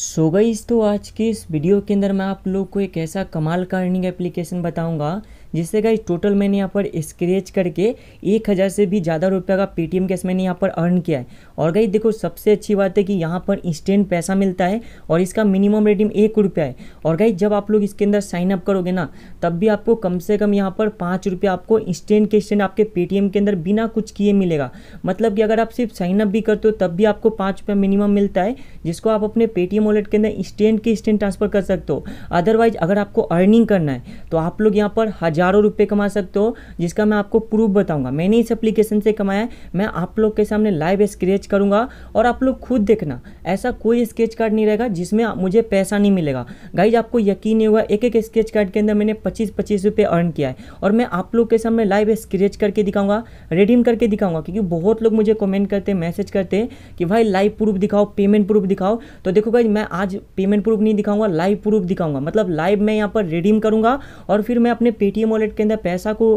सो so तो आज की इस वीडियो के अंदर मैं आप लोग को एक ऐसा कमाल का अर्निंग एप्लीकेशन बताऊंगा जिससे गाइज टोटल मैंने यहाँ पर स्क्रेच करके एक हज़ार से भी ज़्यादा रुपये का पेटीएम कैश मैंने यहाँ पर अर्न किया है और गाइज देखो सबसे अच्छी बात है कि यहाँ पर इंस्टेंट पैसा मिलता है और इसका मिनिमम रेटिंग एक रुपया है और गाइज जब आप लोग इसके अंदर साइन अप करोगे ना तब भी आपको कम से कम यहाँ पर पाँच आपको इंस्टेंट के इंस्टेंट आपके पेटीएम के अंदर बिना कुछ किए मिलेगा मतलब कि अगर आप सिर्फ साइन अप भी करते हो तब भी आपको पाँच रुपया मिनिमम मिलता है जिसको आप अपने पेटीएम वॉलेट के अंदर इंस्टेंट के इंस्टेंट ट्रांसफर कर सकते हो अदरवाइज अगर आपको अर्निंग करना है तो आप लोग यहाँ पर हज़ार हज़ारों रुपये कमा सकते हो जिसका मैं आपको प्रूफ बताऊंगा मैंने इस एप्लीकेशन से कमाया है मैं आप लोग के सामने लाइव स्क्रेच करूंगा और आप लोग खुद देखना ऐसा कोई स्केच कार्ड नहीं रहेगा जिसमें मुझे पैसा नहीं मिलेगा गाइज आपको यकीन नहीं होगा एक एक स्केच कार्ड के अंदर मैंने पच्चीस पच्चीस रुपये अर्न किया है और मैं आप लोग के सामने लाइव स्क्रेच करके दिखाऊंगा रेडीम करके दिखाऊंगा क्योंकि बहुत लोग मुझे कमेंट करते मैसेज करते कि भाई लाइव प्रूफ दिखाओ पेमेंट प्रूफ दिखाओ तो देखो गाइज मैं आज पेमेंट प्रूफ नहीं दिखाऊंगा लाइव प्रूफ दिखाऊंगा मतलब लाइव मैं यहाँ पर रिडीम करूंगा और फिर मैं अपने पेटीएम वॉलेट के अंदर पैसा को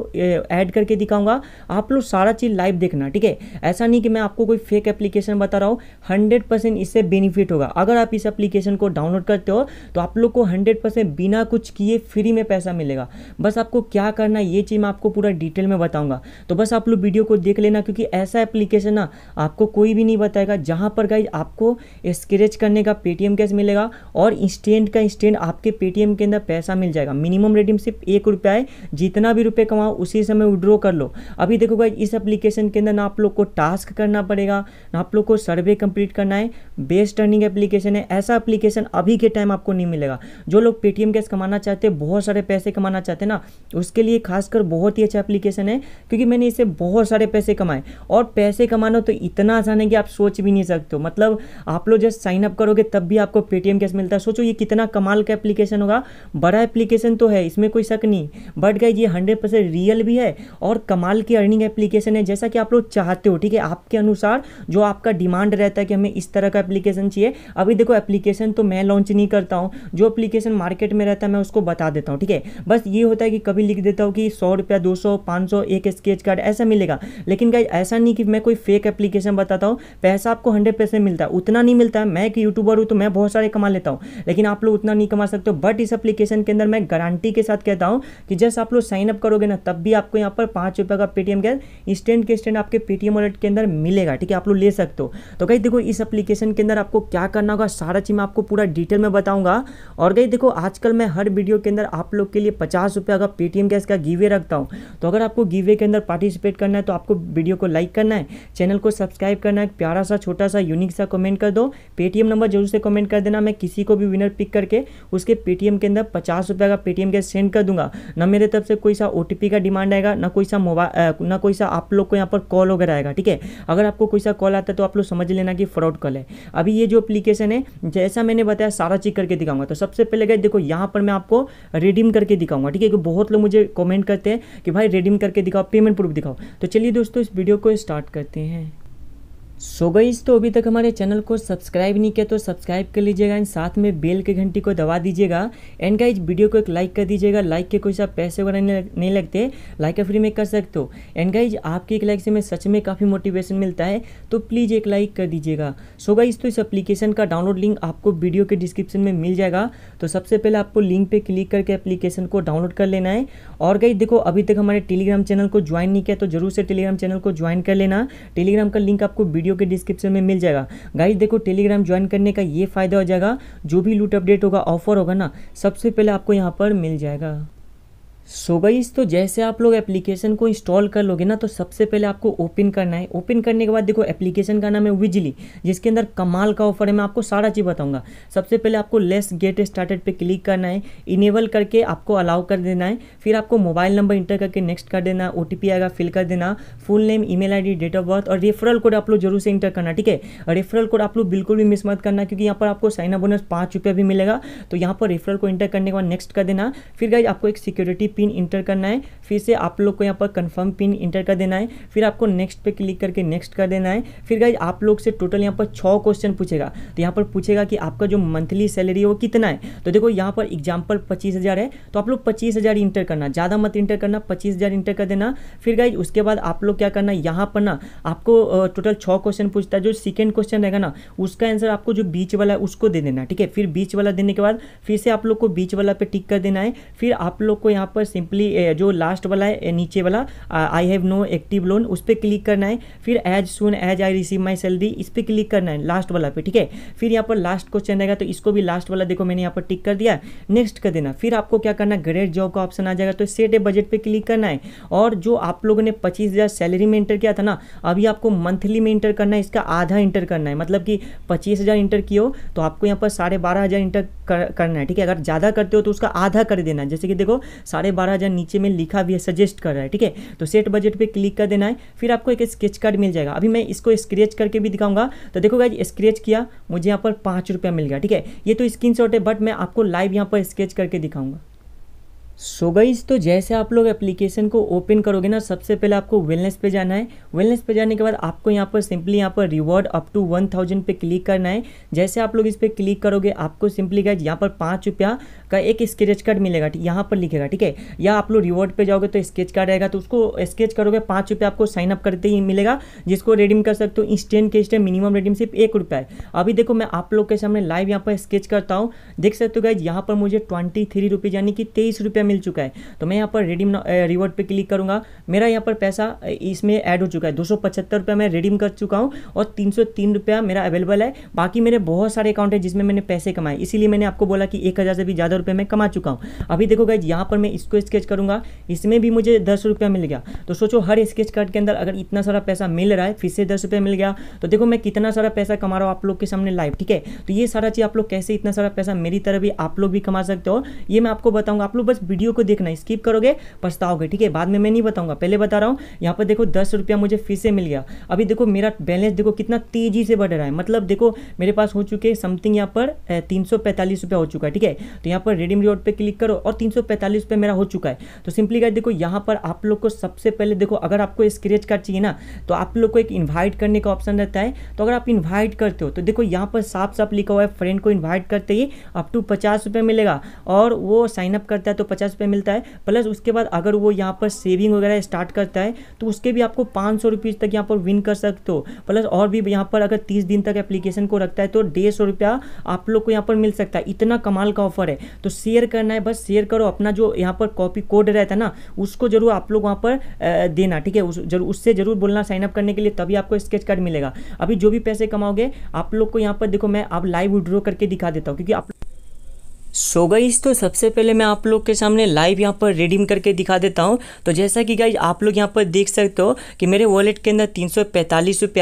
ऐड करके दिखाऊंगा आप लोग सारा चीज़ लाइव देखना ठीक है ऐसा नहीं कि मैं आपको कोई फेक एप्लीकेशन बता रहा हूँ हंड्रेड परसेंट इससे बेनिफिट होगा अगर आप इस एप्लीकेशन को डाउनलोड करते हो तो आप लोग को हंड्रेड परसेंट बिना कुछ किए फ्री में पैसा मिलेगा बस आपको क्या करना है ये चीज़ मैं आपको पूरा डिटेल में बताऊँगा तो बस आप लोग वीडियो को देख लेना क्योंकि ऐसा एप्लीकेशन ना आपको कोई भी नहीं बताएगा जहाँ पर गाइज आपको स्क्रेच करने का पेटीएम कैश मिलेगा और इंस्टेंट का इंस्टेंट आपके पेटीएम के अंदर पैसा मिल जाएगा मिनिमम रेडीम सिर्फ एक रुपया है जितना भी रुपये कमाओ उसी समय विड्रॉ कर लो अभी देखो भाई इस एप्लीकेशन के अंदर ना आप लोग को टास्क करना पड़ेगा ना आप लोग को सर्वे कंप्लीट करना है बेस्ट अर्निंग एप्लीकेशन है ऐसा एप्लीकेशन अभी के टाइम आपको नहीं मिलेगा जो लोग पेटीएम कैश कमाना चाहते हैं बहुत सारे पैसे कमाना चाहते हैं ना उसके लिए खासकर बहुत ही अच्छा एप्लीकेशन है क्योंकि मैंने इसे बहुत सारे पैसे कमाए और पैसे कमाना तो इतना आसान है कि आप सोच भी नहीं सकते हो मतलब आप लोग जस्ट साइन अप करोगे तब भी आपको पेटीएम कैश मिलता है सोचो ये कितना कमाल का एप्लीकेशन होगा बड़ा एप्लीकेशन तो है इसमें कोई शक नहीं बट बट गई ये हंड्रेड परसेंट रियल भी है और कमाल की अर्निंग एप्लीकेशन है जैसा कि आप लोग चाहते हो ठीक है आपके अनुसार जो आपका डिमांड रहता है कि हमें इस तरह का एप्लीकेशन चाहिए अभी देखो एप्लीकेशन तो मैं लॉन्च नहीं करता हूँ जो एप्लीकेशन मार्केट में रहता है मैं उसको बता देता हूँ ठीक है बस ये होता है कि कभी लिख देता हूँ कि सौ रुपया दो एक स्केच कार्ड ऐसा मिलेगा लेकिन क्या ऐसा नहीं कि मैं कोई फेक एप्लीकेशन बताता हूँ पैसा आपको हंड्रेड परसेंट मिलता है उतना नहीं मिलता मैं एक यूट्यूबर हूँ तो मैं बहुत सारे कमा लेता हूँ लेकिन आप लोग उतना नहीं कमा सकते बट इस एप्लीकेशन के अंदर मैं गारंटी के साथ कहता हूँ कि जस्ट आप लोग साइनअप करोगे ना तब भी आपको यहाँ पर पाँच रुपये का पेटीएम कैश इंस्टेंट के इंस्टेंट आपके पेटीएम वॉलेट के अंदर मिलेगा ठीक है आप लोग ले सकते हो तो कहीं देखो इस एप्लीकेशन के अंदर आपको क्या करना होगा सारा चीज़ मैं आपको पूरा डिटेल में बताऊँगा और कहीं देखो आजकल मैं हर वीडियो के अंदर आप लोग के लिए पचास का पेटीएम कैश का गिवे रखता हूँ तो अगर आपको गिवे के अंदर पार्टिसिपेट करना है तो आपको वीडियो को लाइक करना है चैनल को सब्सक्राइब करना है प्यारा सा छोटा सा यूनिक सा कमेंट कर दो पेटीएम नंबर जरूर से कमेंट कर देना मैं किसी को भी विनर पिक करके उसके पेटीएम के अंदर पचास रुपये का पेटीएम कैश सेंड कर दूंगा ना मेरे तरफ से कोई सा ओ का डिमांड आएगा ना कोई सा मोबाइल ना कोई सा आप लोग को यहाँ पर कॉल वगैरह आएगा ठीक है अगर आपको कोई सा कॉल आता है तो आप लोग समझ लेना कि फ्रॉड कॉल है अभी ये जो अप्लीकेशन है जैसा मैंने बताया सारा चीज करके दिखाऊंगा तो सबसे पहले गए देखो यहाँ पर मैं आपको रिडीम करके दिखाऊंगा ठीक है क्योंकि बहुत लोग मुझे कॉमेंट करते हैं कि भाई रिडीम करके दिखाओ पेमेंट प्रूफ दिखाओ तो चलिए दोस्तों इस वीडियो को स्टार्ट करते हैं सो गई तो अभी तक हमारे चैनल को सब्सक्राइब नहीं किया तो सब्सक्राइब कर लीजिएगा एंड साथ में बेल के घंटी को दबा दीजिएगा एंड गाइज वीडियो को एक लाइक कर दीजिएगा लाइक के कोई सा पैसे वगैरह नहीं लगते लाइक फ्री में कर सकते हो एंड गाइज आपकी एक लाइक से मैं सच में काफ़ी मोटिवेशन मिलता है तो प्लीज़ एक लाइक कर दीजिएगा सो गई तो इस एप्लीकेशन का डाउनलोड लिंक आपको वीडियो के डिस्क्रिप्शन में मिल जाएगा तो सबसे पहले आपको लिंक पर क्लिक करके एप्लीकेशन को डाउनलोड कर लेना है और गाइज देखो अभी तक हमारे टेलीग्राम चैनल को ज्वाइन नहीं किया तो जरूर से टेलीग्राम चैनल को ज्वाइन कर लेना टेलीग्राम का लिंक आपको वीडियो वीडियो के डिस्क्रिप्शन में मिल जाएगा गाइज देखो टेलीग्राम ज्वाइन करने का ये फायदा हो जाएगा जो भी लूट अपडेट होगा ऑफर होगा ना सबसे पहले आपको यहाँ पर मिल जाएगा सो गई तो जैसे आप लोग एप्लीकेशन को इंस्टॉल कर लोगे ना तो सबसे पहले आपको ओपन करना है ओपन करने के बाद देखो एप्लीकेशन का नाम है विजली जिसके अंदर कमाल का ऑफर है मैं आपको सारा चीज़ बताऊंगा सबसे पहले आपको लेस गेट स्टार्टेड पे क्लिक करना है इनेबल करके आपको अलाउ कर देना है फिर आपको मोबाइल नंबर इंटर करके नेक्स्ट कर देना ओ आएगा फिल कर देना फुल नेम ई आई डेट ऑफ बर्थ और रेफरल कोड आप लोग जरूर से इंटर करना ठीक है रेफरल कोड आप लोग बिल्कुल भी मिस मत करना क्योंकि यहाँ पर आपको साइन अप बोनस पाँच भी मिलेगा तो यहाँ पर रेफरल को इंटर करने के बाद नेक्स्ट कर देना फिर गाइज आपको एक सिक्योरिटी पिन इंटर करना है फिर से आप लोग को यहाँ पर कंफर्म पिन इंटर कर देना है फिर आपको नेक्स्ट पे क्लिक करके नेक्स्ट कर देना है फिर गाइज आप लोग से टोटल यहाँ पर छः क्वेश्चन पूछेगा तो यहाँ पर पूछेगा कि आपका जो मंथली सैलरी है वो कितना है तो देखो यहाँ पर एग्जाम्पल पच्चीस है तो आप लोग पच्चीस इंटर करना ज़्यादा मत इंटर करना पच्चीस हज़ार इंटर कर देना फिर गाइज उसके बाद आप लोग क्या करना यहाँ पर ना आपको टोटल छः क्वेश्चन पूछता है जो सेकेंड क्वेश्चन रहेगा ना उसका आंसर आपको जो बीच वाला है उसको दे देना ठीक है फिर बीच वाला देने के बाद फिर से आप लोग को बीच वाला पे टिक कर देना है फिर आप लोग को यहाँ पर पर सिंपली eh, जो लास्ट वाला है eh, नीचे वाला I have no active loan उस पर क्लिक करना है फिर as soon as I receive my salary इस पर क्लिक करना है लास्ट वाला पे ठीक है फिर यहाँ पर लास्ट क्वेश्चन रहेगा तो इसको भी लास्ट वाला देखो मैंने यहाँ पर टिक कर दिया नेक्स्ट कर देना फिर आपको क्या करना ग्रेट जॉब का ऑप्शन आ जाएगा तो सेट ए बजट पर क्लिक करना है और जो आप लोगों ने पच्चीस सैलरी में इंटर किया था ना अभी आपको मंथली में इंटर करना है इसका आधा इंटर करना है मतलब कि पच्चीस हज़ार इंटर किया तो आपको यहाँ पर साढ़े बारह हज़ार इंटर कर, करना है ठीक है अगर ज़्यादा करते हो तो उसका आधा कर देना जैसे कि देखो साढ़े बारह हज़ार नीचे में लिखा भी है सजेस्ट कर रहा है ठीक है तो सेट बजट पर क्लिक कर देना है फिर आपको एक स्केच कार्ड मिल जाएगा अभी मैं इसको स्क्रेच करके भी दिखाऊंगा तो देखो गाइज स्क्रेच किया मुझे यहाँ पर पाँच रुपया मिल गया ठीक है ये तो स्क्रीन है बट मैं आपको लाइव यहाँ पर स्केच करके दिखाऊंगा सो so गईज तो जैसे आप लोग एप्लीकेशन को ओपन करोगे ना सबसे पहले आपको वेलनेस पे जाना है वेलनेस पे जाने के बाद आपको यहाँ पर सिंपली यहाँ पर reward up to one thousand पर क्लिक करना है जैसे आप लोग इस पर क्लिक करोगे आपको सिंपली गाइज यहाँ पर पाँच रुपया का एक स्केच कार्ड मिलेगा यहाँ पर लिखेगा ठीक है या आप लोग रिवॉर्ड पर जाओगे तो स्केच कार्ड रहेगा तो उसको स्केच करोगे पाँच रुपया आपको साइनअप करते ही मिलेगा जिसको रेडीम कर सकते हो इंस्टेंट के इंस्टेंट मिनिमम रेडीम सिर्फ एक रुपया है अभी देखो मैं आप लोग के सामने लाइव यहाँ पर स्केच करता हूँ देख सकते हो गाइज यहाँ पर मुझे ट्वेंटी थ्री रुपीज़ यानी कि तेईस रुपया मिल चुका है तो मैं यहाँ पर रिडीम रिवॉर्ड पे क्लिक करूँगा मेरा यहाँ पर पैसा इसमें ऐड हो चुका है दो सौ मैं रिडीम कर चुका हूँ और तीन रुपया मेरा अवेलेबल है बाकी मेरे बहुत सारे अकाउंट है जिसमें मैंने पैसे कमाए इसीलिए मैंने आपको बोला कि एक से भी ज़्यादा रुपये मैं कमा चुका हूँ अभी देखो गाइज यहाँ पर मैं इसको स्केच करूँगा इसमें भी मुझे दस मिल गया तो सोचो हर स्केच कार्ड के अंदर अगर इतना सारा पैसा मिल रहा है फिर से दस मिल गया तो देखो मैं कितना सारा पैसा कमा रहा हूँ आप लोग के सामने लाइव ठीक है तो ये सारा चीज़ आप लोग कैसे इतना सारा पैसा मेरी तरह भी आप लोग भी कमा सकते हो ये मैं आपको बताऊंगा आप लोग बस वीडियो को देखना स्किप करोगे पछताओगे ठीक है बाद में मैं नहीं बताऊंगा पहले बता रहा हूँ यहाँ पर देखो दस रुपया मुझे फीस से मिल गया अभी देखो मेरा बैलेंस देखो कितना तेजी से बढ़ रहा है मतलब देखो मेरे पास हो चुके समथिंग यहाँ पर तीन रुपया हो चुका है ठीक है तो यहाँ पर रेडीम रिवॉर्ड पर क्लिक करो और तीन सौ मेरा हो चुका है तो सिंपली क्या देखो यहाँ पर आप लोग को सबसे पहले देखो अगर आपको स्क्रेच कार्ड चाहिए ना तो आप लोग को एक इन्वाइट करने का ऑप्शन रहता है तो अगर आप इन्वाइट करते हो तो देखो यहाँ पर साफ साफ लिखा हुआ है फ्रेंड को इन्वाइट करते ही अप टू पचास रुपये मिलेगा और वो साइन अप करता है तो पचास पचास रुपये मिलता है प्लस उसके बाद अगर वो यहाँ पर सेविंग वगैरह स्टार्ट करता है तो उसके भी आपको पाँच सौ रुपीज़ तक यहाँ पर विन कर सकते हो प्लस और भी यहाँ पर अगर तीस दिन तक एप्लीकेशन को रखता है तो डेढ़ सौ रुपया आप लोग को यहाँ पर मिल सकता है इतना कमाल का ऑफर है तो शेयर करना है बस शेयर करो अपना जो यहाँ पर कॉपी कोड रहता है ना उसको जरूर आप लोग वहाँ पर देना ठीक है उस जरूर उससे जरूर बोलना साइनअप करने के लिए तभी आपको स्केच कार्ड मिलेगा अभी जो भी पैसे कमाओगे आप लोग को यहाँ पर देखो मैं आप लाइव विड्रॉ करके दिखा देता हूँ क्योंकि आप सो so गाइज तो सबसे पहले मैं आप लोग के सामने लाइव यहाँ पर रिडीम करके दिखा देता हूँ तो जैसा कि गाइज आप लोग यहाँ पर देख सकते हो कि मेरे वॉलेट के अंदर तीन सौ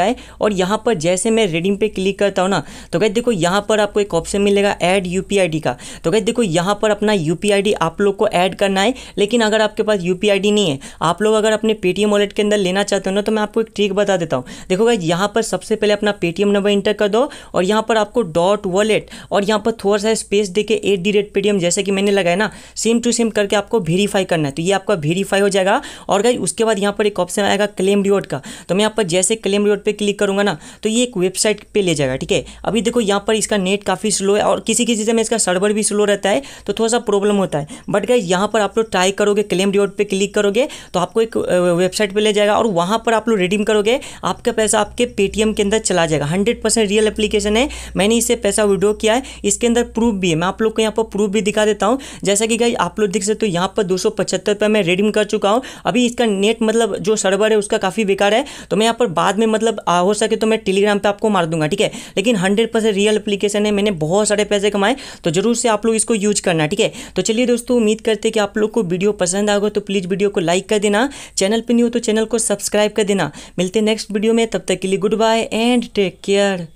आए और यहाँ पर जैसे मैं रिडीम पे क्लिक करता हूँ ना तो गाइज देखो यहाँ पर आपको एक ऑप्शन मिलेगा ऐड यू पी का तो गाइज देखो यहाँ पर अपना यू पी आप लोग को ऐड करना है लेकिन अगर आपके पास यू पी नहीं है आप लोग अगर अपने पेटीएम वॉलेट के अंदर लेना चाहते हो ना तो मैं आपको एक ट्रिक बता देता हूँ देखो गाइज यहाँ पर सबसे पहले अपना पेटीएम नंबर इंटर कर दो और यहाँ पर आपको डॉट वॉलेट और यहाँ पर थोड़ा सा स्पेस दे के at at the rate Paytm जैसे कि मैंने लगाया ना सेम टू सेम करके आपको वेरीफाई करना है तो ये आपका वेरीफाई हो जाएगा और गई उसके बाद यहाँ पर एक ऑप्शन आएगा क्लेम रिवॉर्ड का तो मैं यहाँ पर जैसे क्लेम रिवॉर्ड पर क्लिक करूँगा ना तो ये एक वेबसाइट पर ले जाएगा ठीक है अभी देखो यहाँ पर इसका नेट काफ़ी स्लो है और किसी किसी से में इसका सर्वर भी स्लो रहता है तो थोड़ा सा प्रॉब्लम होता है बट गई यहाँ पर आप लोग ट्राई करोगे क्लेम रिवॉर्ड पर क्लिक करोगे तो आपको एक वेबसाइट पर ले जाएगा और वहाँ पर आप लोग रिडीम करोगे आपका पैसा आपके पेटीएम के अंदर चला जाएगा हंड्रेड रियल एप्लीकेशन है मैंने इसे पैसा विड्रॉ किया है इसके अंदर प्रूफ भी है मैं आप लोग को आपको प्रूफ भी दिखा देता हूँ जैसा कि गई आप लोग देख सकते हो यहाँ पर दो सौ मैं रिडीम कर चुका हूँ अभी इसका नेट मतलब जो सर्वर है उसका काफ़ी बेकार है तो मैं यहाँ पर बाद में मतलब हो सके तो मैं टेलीग्राम पर आपको मार दूंगा ठीक है लेकिन हंड्रेड परसेंट रियल एप्लीकेशन है मैंने बहुत सारे पैसे कमाए तो जरूर से आप लोग इसको यूज करना ठीक है तो चलिए दोस्तों उम्मीद करते कि आप लोग को वीडियो पसंद आएगा तो प्लीज़ वीडियो को लाइक कर देना चैनल पर नहीं हो तो चैनल को सब्सक्राइब कर देना मिलते नेक्स्ट वीडियो में तब तक के लिए goodbye and take care